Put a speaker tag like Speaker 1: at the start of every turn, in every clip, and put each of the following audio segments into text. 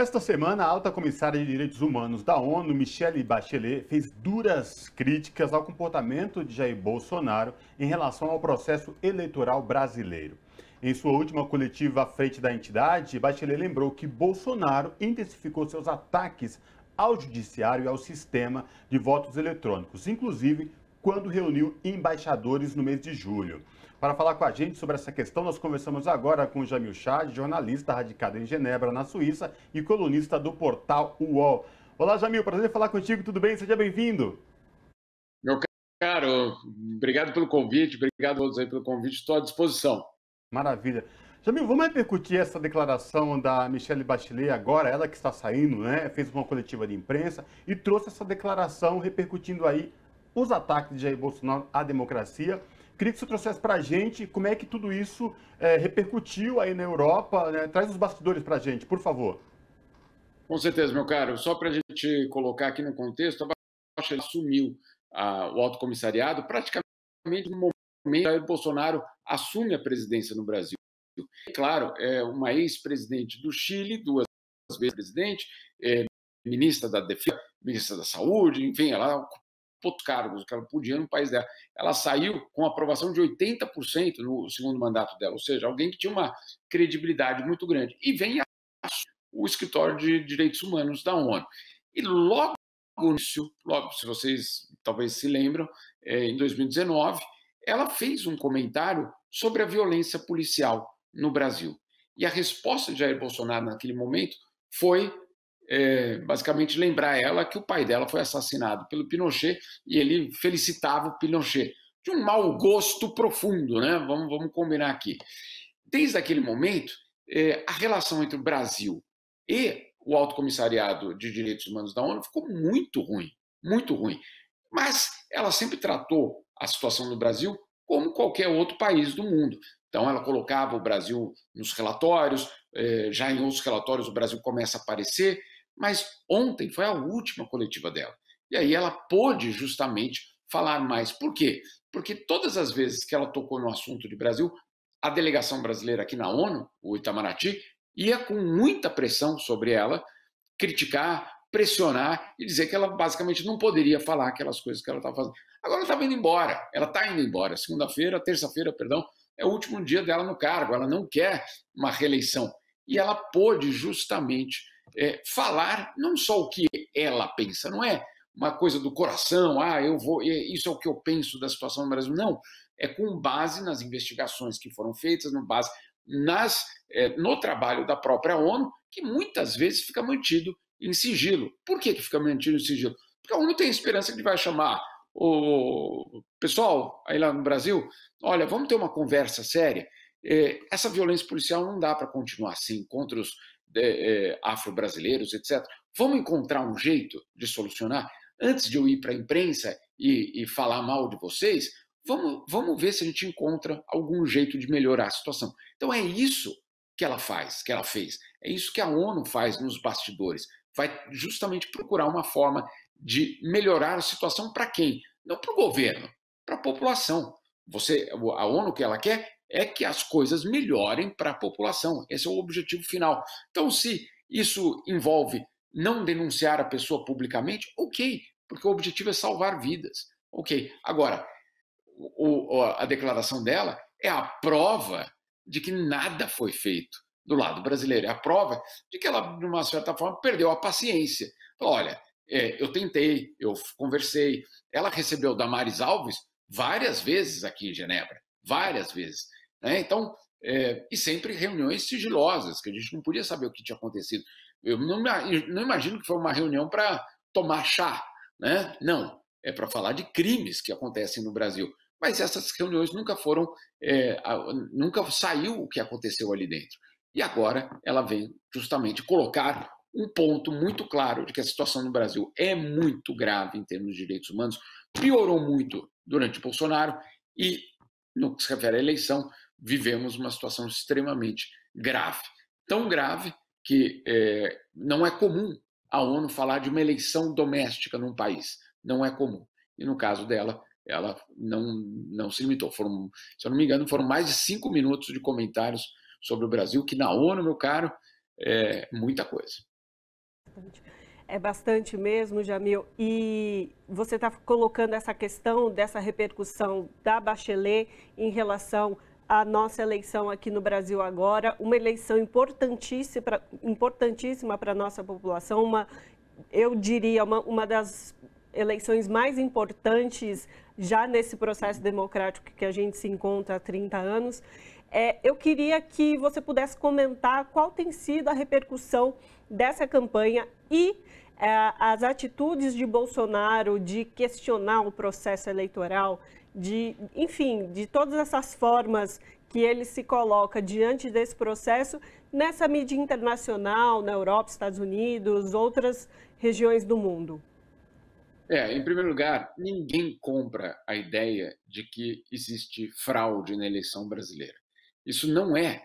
Speaker 1: Esta semana, a alta comissária de direitos humanos da ONU, Michelle Bachelet, fez duras críticas ao comportamento de Jair Bolsonaro em relação ao processo eleitoral brasileiro. Em sua última coletiva à frente da entidade, Bachelet lembrou que Bolsonaro intensificou seus ataques ao judiciário e ao sistema de votos eletrônicos, inclusive quando reuniu embaixadores no mês de julho. Para falar com a gente sobre essa questão, nós conversamos agora com Jamil Chad, jornalista radicado em Genebra, na Suíça, e colunista do portal UOL. Olá, Jamil, prazer falar contigo, tudo bem? Seja bem-vindo.
Speaker 2: Meu caro, obrigado pelo convite, obrigado a todos aí pelo convite, estou à disposição.
Speaker 1: Maravilha. Jamil, vamos repercutir essa declaração da Michelle Bachelet agora, ela que está saindo, né? Fez uma coletiva de imprensa e trouxe essa declaração repercutindo aí os ataques de Jair Bolsonaro à democracia Queria que você trouxesse para a gente como é que tudo isso é, repercutiu aí na Europa. Né? Traz os bastidores para a gente, por favor.
Speaker 2: Com certeza, meu caro. Só para a gente colocar aqui no contexto, a Baixa assumiu a, o alto comissariado praticamente no momento que o Bolsonaro assume a presidência no Brasil. E, claro, é uma ex-presidente do Chile, duas vezes presidente, é, ministra da Defesa, ministra da Saúde, enfim, ela outros cargos que ela podia no país dela. Ela saiu com aprovação de 80% no segundo mandato dela, ou seja, alguém que tinha uma credibilidade muito grande. E vem a, o escritório de direitos humanos da ONU. E logo no início, logo, se vocês talvez se lembram, é, em 2019, ela fez um comentário sobre a violência policial no Brasil. E a resposta de Jair Bolsonaro naquele momento foi é, basicamente lembrar ela que o pai dela foi assassinado pelo Pinochet e ele felicitava o Pinochet. De um mau gosto profundo, né? Vamos, vamos combinar aqui. Desde aquele momento, é, a relação entre o Brasil e o Alto Comissariado de Direitos Humanos da ONU ficou muito ruim, muito ruim. Mas ela sempre tratou a situação do Brasil como qualquer outro país do mundo. Então, ela colocava o Brasil nos relatórios, é, já em outros relatórios o Brasil começa a aparecer, mas ontem foi a última coletiva dela. E aí ela pôde justamente falar mais. Por quê? Porque todas as vezes que ela tocou no assunto de Brasil, a delegação brasileira aqui na ONU, o Itamaraty, ia com muita pressão sobre ela, criticar, pressionar e dizer que ela basicamente não poderia falar aquelas coisas que ela estava fazendo. Agora ela está indo embora, ela está indo embora. Segunda-feira, terça-feira, perdão, é o último dia dela no cargo, ela não quer uma reeleição. E ela pôde justamente é, falar não só o que ela pensa, não é uma coisa do coração, ah, eu vou, isso é o que eu penso da situação no Brasil. Não, é com base nas investigações que foram feitas, no base nas, é, no trabalho da própria ONU, que muitas vezes fica mantido em sigilo. Por que, que fica mantido em sigilo? Porque a ONU tem a esperança que vai chamar o pessoal aí lá no Brasil, olha, vamos ter uma conversa séria. É, essa violência policial não dá para continuar assim contra os é, afro-brasileiros, etc. Vamos encontrar um jeito de solucionar? Antes de eu ir para a imprensa e, e, falar mal de vocês, vamos, vamos ver se a gente encontra algum jeito de melhorar a situação. Então é isso que ela faz, que ela fez. É isso que a ONU faz nos bastidores. Vai justamente procurar uma forma de melhorar a situação para quem? Não para o governo, para a população. Você, a ONU o que ela quer é que as coisas melhorem para a população. Esse é o objetivo final. Então, se isso envolve não denunciar a pessoa publicamente, ok, porque o objetivo é salvar vidas. Ok. Agora, o, a declaração dela é a prova de que nada foi feito do lado brasileiro. É a prova de que ela, de uma certa forma, perdeu a paciência. Então, olha, é, eu tentei, eu conversei. Ela recebeu Damares Alves várias vezes aqui em Genebra várias vezes. Né? Então, é, e sempre reuniões sigilosas, que a gente não podia saber o que tinha acontecido. Eu não, não imagino que foi uma reunião para tomar chá, né? Não, é para falar de crimes que acontecem no Brasil. Mas essas reuniões nunca foram, é, nunca saiu o que aconteceu ali dentro. E agora ela vem justamente colocar um ponto muito claro de que a situação no Brasil é muito grave em termos de direitos humanos, piorou muito durante Bolsonaro e, no que se refere à eleição, vivemos uma situação extremamente grave. Tão grave que é, não é comum a ONU falar de uma eleição doméstica num país. Não é comum. E no caso dela, ela não, não se limitou. Foram, se eu não me engano, foram mais de cinco minutos de comentários sobre o Brasil, que na ONU, meu caro, é muita coisa.
Speaker 3: É bastante mesmo, Jamil. E você está colocando essa questão dessa repercussão da Bachelet em relação a nossa eleição aqui no Brasil agora, uma eleição importantíssima para a nossa população, uma, eu diria, uma, uma das eleições mais importantes já nesse processo democrático que a gente se encontra há 30 anos. É, eu queria que você pudesse comentar qual tem sido a repercussão dessa campanha e é, as atitudes de Bolsonaro de questionar o processo eleitoral, de, enfim, de todas essas formas que ele se coloca diante desse processo nessa mídia internacional, na Europa, Estados Unidos, outras regiões do mundo?
Speaker 2: É, em primeiro lugar, ninguém compra a ideia de que existe fraude na eleição brasileira. Isso não é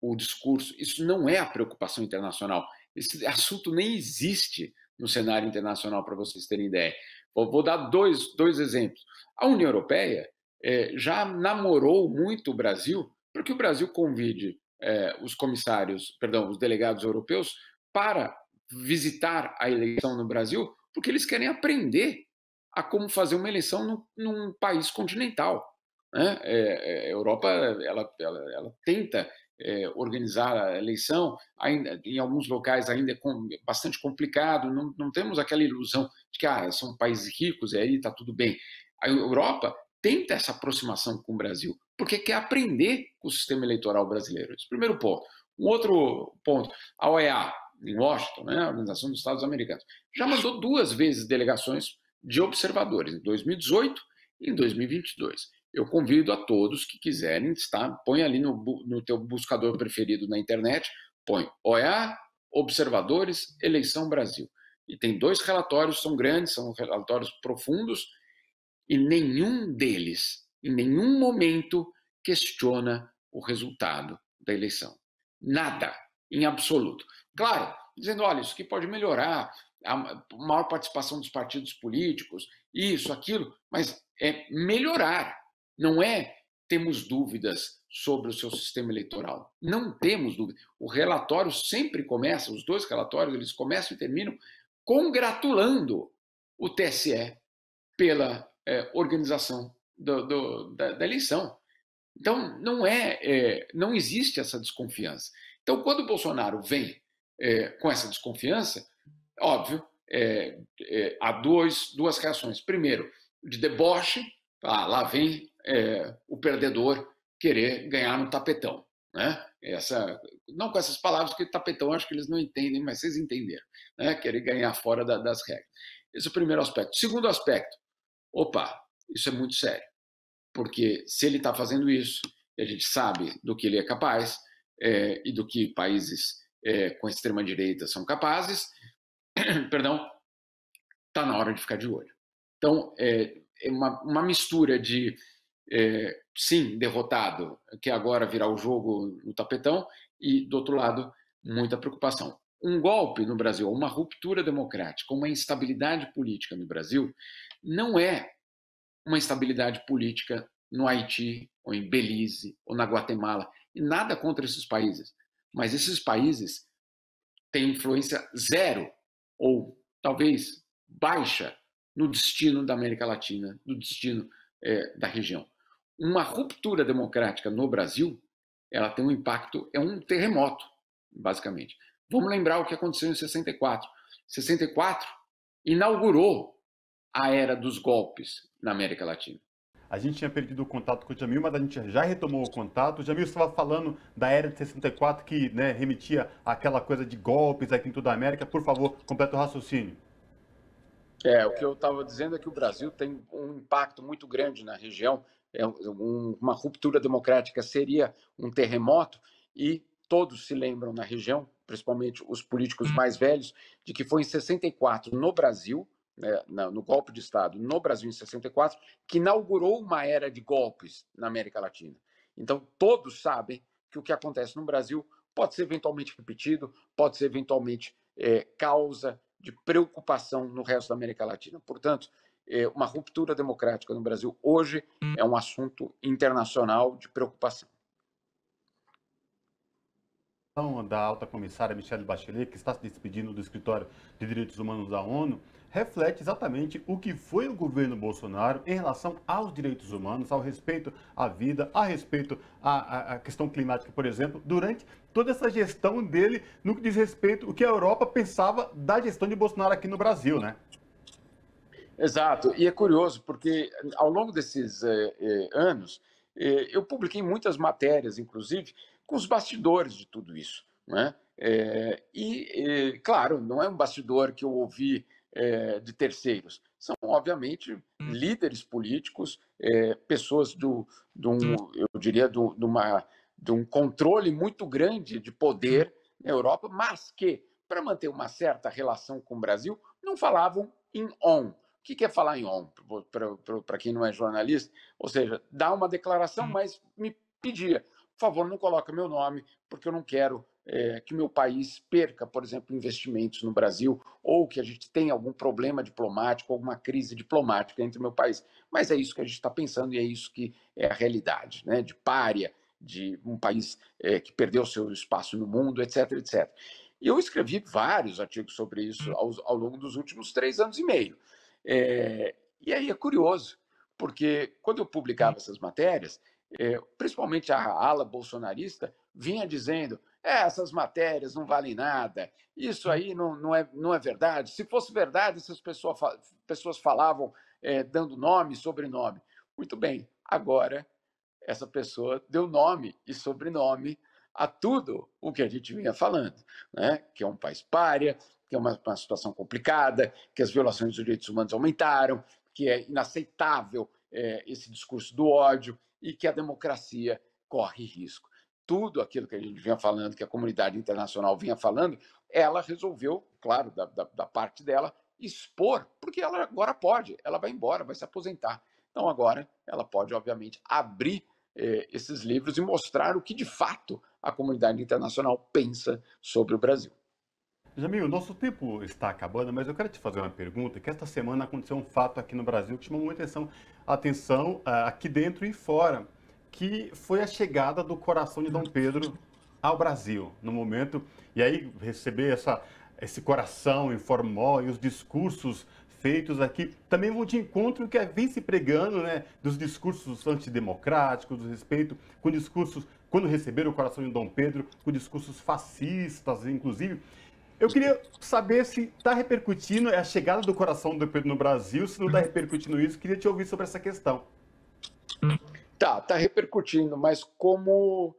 Speaker 2: o discurso, isso não é a preocupação internacional. Esse assunto nem existe no cenário internacional, para vocês terem ideia. Vou dar dois, dois exemplos. A União Europeia é, já namorou muito o Brasil para que o Brasil convide é, os comissários, perdão, os delegados europeus para visitar a eleição no Brasil, porque eles querem aprender a como fazer uma eleição no, num país continental. Né? É, a é, Europa ela, ela, ela tenta é, organizar a eleição, ainda, em alguns locais ainda é com, bastante complicado, não, não temos aquela ilusão de que ah, são países ricos e aí está tudo bem. A Europa tenta essa aproximação com o Brasil, porque quer aprender com o sistema eleitoral brasileiro. Esse é o primeiro ponto. Um outro ponto, a OEA, em Washington, né, a Organização dos Estados Americanos, já mandou duas vezes delegações de observadores, em 2018 e em 2022 eu convido a todos que quiserem, estar, põe ali no, no teu buscador preferido na internet, põe OEA, Observadores, Eleição Brasil. E tem dois relatórios, são grandes, são relatórios profundos, e nenhum deles, em nenhum momento, questiona o resultado da eleição. Nada, em absoluto. Claro, dizendo, olha, isso aqui pode melhorar, a maior participação dos partidos políticos, isso, aquilo, mas é melhorar, não é temos dúvidas sobre o seu sistema eleitoral. Não temos dúvida. O relatório sempre começa, os dois relatórios, eles começam e terminam congratulando o TSE pela é, organização do, do, da, da, eleição. Então, não é, é, não existe essa desconfiança. Então, quando o Bolsonaro vem é, com essa desconfiança, óbvio, há dois, duas reações. Primeiro, de deboche, ah, lá vem é, o perdedor querer ganhar no tapetão. Né? Essa, não com essas palavras, porque tapetão acho que eles não entendem, mas vocês entenderam. Né? Querer ganhar fora da, das regras. Esse é o primeiro aspecto. Segundo aspecto, opa, isso é muito sério. Porque se ele está fazendo isso, a gente sabe do que ele é capaz é, e do que países é, com extrema-direita são capazes, perdão, está na hora de ficar de olho. Então, é, é uma, uma mistura de é, sim, derrotado, que agora virá o jogo no tapetão, e, do outro lado, muita preocupação. Um golpe no Brasil, uma ruptura democrática, uma instabilidade política no Brasil, não é uma instabilidade política no Haiti, ou em Belize, ou na Guatemala. E nada contra esses países. Mas esses países têm influência zero, ou talvez baixa, no destino da América Latina, no destino é, da região uma ruptura democrática no Brasil, ela tem um impacto, é um terremoto, basicamente. Vamos lembrar o que aconteceu em 64. 64 inaugurou a era dos golpes na América Latina.
Speaker 1: A gente tinha perdido o contato com o Jamil, mas a gente já retomou o contato. O Jamil estava falando da era de 64 que né, remetia àquela coisa de golpes aqui em toda a América. Por favor, completa o raciocínio.
Speaker 2: É, o que eu estava dizendo é que o Brasil tem um impacto muito grande na região é uma ruptura democrática seria um terremoto e todos se lembram na região, principalmente os políticos hum. mais velhos, de que foi em 64 no Brasil, né, no golpe de Estado no Brasil em 64, que inaugurou uma era de golpes na América Latina. Então todos sabem que o que acontece no Brasil pode ser eventualmente repetido, pode ser eventualmente é, causa de preocupação no resto da América Latina. Portanto, é, uma ruptura democrática no Brasil hoje hum. é um assunto internacional de preocupação.
Speaker 1: Então, da alta comissária Michelle Bachelet, que está se despedindo do escritório de direitos humanos da ONU, reflete exatamente o que foi o governo Bolsonaro em relação aos direitos humanos, ao respeito à vida, a respeito à, à, questão climática, por exemplo, durante toda essa gestão dele no que diz respeito o que a Europa pensava da gestão de Bolsonaro aqui no Brasil, né? Exato, e é curioso,
Speaker 2: porque ao longo desses eh, eh, anos, eh, eu publiquei muitas matérias, inclusive, com os bastidores de tudo isso. Né? e, eh, claro, não é um bastidor que eu ouvi eh, de terceiros, são, obviamente, hum. líderes políticos, pessoas do, um, eu diria, do, de um controle muito grande de poder na Europa, mas que, para manter uma certa relação com o Brasil, não falavam em on, o que, é falar em on, para quem não é jornalista? Ou seja, dá uma declaração, hum. mas me pedia, por favor, não coloque meu nome, porque eu não quero é, que meu país perca, por exemplo, investimentos no Brasil, ou que a gente tenha algum problema diplomático, alguma crise diplomática entre o meu país. Mas é isso que a gente está pensando e é isso que é a realidade, né? De párea, de um país é, que perdeu seu espaço no mundo, etc, etc. E eu escrevi vários artigos sobre isso hum. ao, ao longo dos últimos três anos e meio. É, e aí é curioso, porque quando eu publicava essas matérias, é, principalmente a ala bolsonarista vinha dizendo: é, essas matérias não valem nada, isso aí não, não, é, não é verdade. Se fosse verdade, essas pessoa, pessoas falavam eh, dando nome e sobrenome. Muito bem, agora essa pessoa deu nome e sobrenome a tudo o que a gente vinha falando, né? que é um país párea, que é uma, uma situação complicada, que as violações dos direitos humanos aumentaram, que é inaceitável é, esse discurso do ódio e que a democracia corre risco. Tudo aquilo que a gente vinha falando, que a comunidade internacional vinha falando, ela resolveu, claro, da, da, da parte dela, expor, porque ela agora pode, ela vai embora, vai se aposentar. Então agora ela pode, obviamente, abrir eh, esses livros e mostrar o que de fato a comunidade internacional pensa sobre o Brasil.
Speaker 1: Jamil, nosso tempo está acabando, mas eu quero te fazer uma pergunta, que esta semana aconteceu um fato aqui no Brasil que chamou muita atenção, atenção ah, aqui dentro e fora, que foi a chegada do coração de Dom Pedro ao Brasil, no momento, e aí receber essa, esse coração informal e os discursos feitos aqui também vão de encontro que é vem se pregando, né, dos discursos antidemocráticos, do respeito com discursos quando receberam o coração de Dom Pedro, com discursos fascistas, inclusive. Eu queria saber se está repercutindo é a chegada do coração do Pedro no Brasil, se não está uhum. repercutindo isso. Queria te ouvir sobre essa questão. Uhum. Tá, está repercutindo, mas como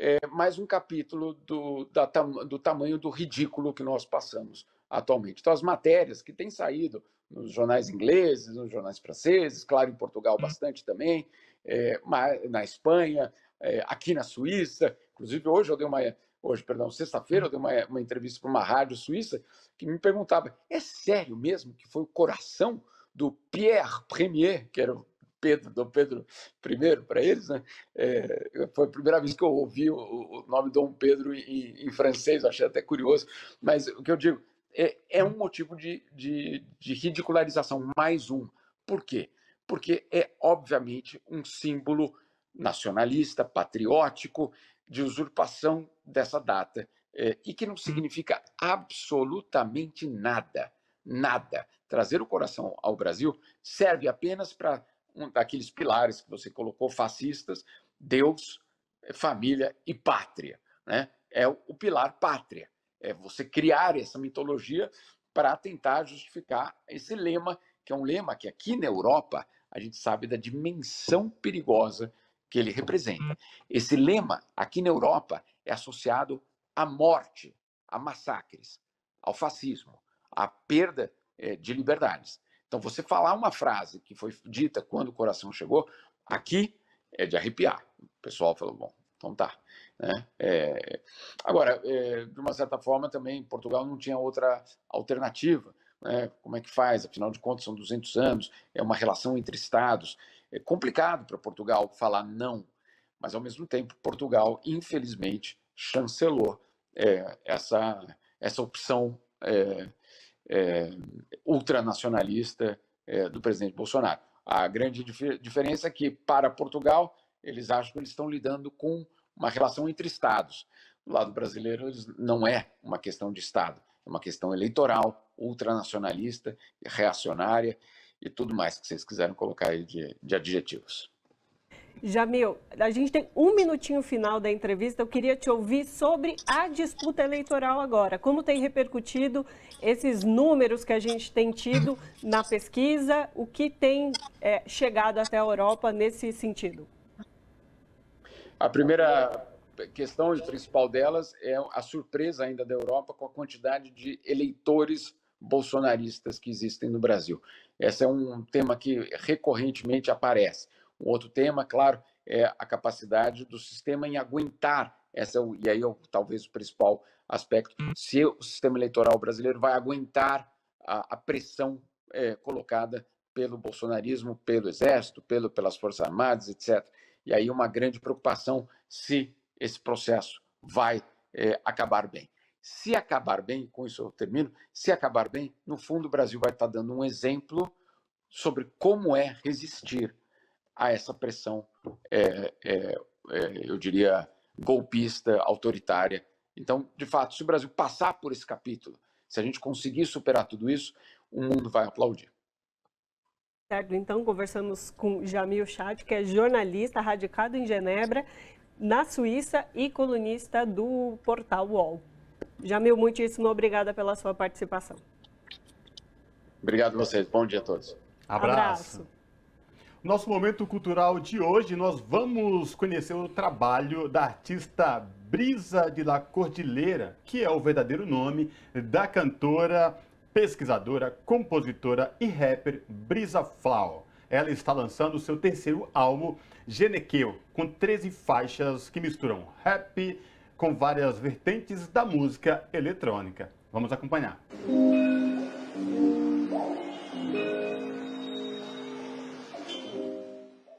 Speaker 2: é, mais um capítulo do, da, do tamanho do ridículo que nós passamos atualmente. Então, as matérias que têm saído nos jornais ingleses, nos jornais franceses, claro, em Portugal uhum. bastante também, é, na Espanha, é, aqui na Suíça. Inclusive, hoje eu dei uma hoje, perdão, sexta-feira, eu dei uma, uma entrevista para uma rádio suíça que me perguntava: é sério mesmo que foi o coração do Pierre Premier, que era o Pedro, Dom Pedro I para eles, né? É, foi a primeira vez que eu ouvi o, o nome Dom Pedro em, em francês, achei até curioso, mas o que eu digo é, é um hum. motivo de, de, de ridicularização, mais um. Por quê? Porque é obviamente um símbolo nacionalista, patriótico, de usurpação dessa data eh, e que não hum. significa absolutamente nada, nada. Trazer o coração ao Brasil serve apenas para um daqueles pilares que você colocou, fascistas, Deus, família e pátria. Né? É o pilar pátria. É você criar essa mitologia para tentar justificar esse lema, que é um lema que aqui na Europa a gente sabe da dimensão perigosa que ele representa. Uhum. Esse lema, aqui na Europa, é associado à morte, a massacres, ao fascismo, à perda é, de liberdades. Então, você falar uma frase que foi dita quando o coração chegou, aqui é de arrepiar. O pessoal falou, bom, então tá. Né? É... Agora, é, de uma certa forma, também Portugal não tinha outra alternativa. Né? Como é que faz? Afinal de contas, são 200 anos, é uma relação entre estados é complicado para Portugal falar não, mas ao mesmo tempo Portugal, infelizmente, chancelou é, essa, essa opção é, é, ultranacionalista é, do presidente Bolsonaro. A grande dif diferença é que, para Portugal, eles acham que eles estão lidando com uma relação entre Estados. Do lado brasileiro, não é uma questão de Estado, é uma questão eleitoral, ultranacionalista, reacionária e tudo mais que vocês quiserem colocar aí de, de adjetivos.
Speaker 3: Jamil, a gente tem um minutinho final da entrevista. Eu queria te ouvir sobre a disputa eleitoral agora. Como tem repercutido esses números que a gente tem tido na pesquisa? O que tem é, chegado até a Europa nesse sentido?
Speaker 2: A primeira questão, a principal delas, é a surpresa ainda da Europa com a quantidade de eleitores bolsonaristas que existem no Brasil. Esse é um tema que recorrentemente aparece. Um outro tema, claro, é a capacidade do sistema em aguentar essa, e aí é talvez o principal aspecto, hum. se o sistema eleitoral brasileiro vai aguentar a, a pressão é, colocada pelo bolsonarismo, pelo exército, pelo, pelas forças armadas, etc. E aí uma grande preocupação se esse processo vai é, acabar bem. Se acabar bem, com isso eu termino, se acabar bem, no fundo o Brasil vai estar dando um exemplo sobre como é resistir a essa pressão, é, é, é, eu diria, golpista, autoritária. Então, de fato, se o Brasil passar por esse capítulo, se a gente conseguir superar tudo isso, o mundo vai aplaudir.
Speaker 3: Certo, então conversamos com Jamil Chad, que é jornalista radicado em Genebra, na Suíça e colunista do portal UOL. Jamil, muitíssimo obrigada pela sua participação.
Speaker 2: Obrigado a vocês. Bom dia a todos. Abraço. Abraço.
Speaker 1: Nosso momento cultural de hoje, nós vamos conhecer o trabalho da artista Brisa de la Cordilheira, que é o verdadeiro nome da cantora, pesquisadora, compositora e rapper Brisa Flau. Ela está lançando o seu terceiro álbum, Genequeu, com 13 faixas que misturam rap, com várias vertentes da música eletrônica. Vamos acompanhar. Música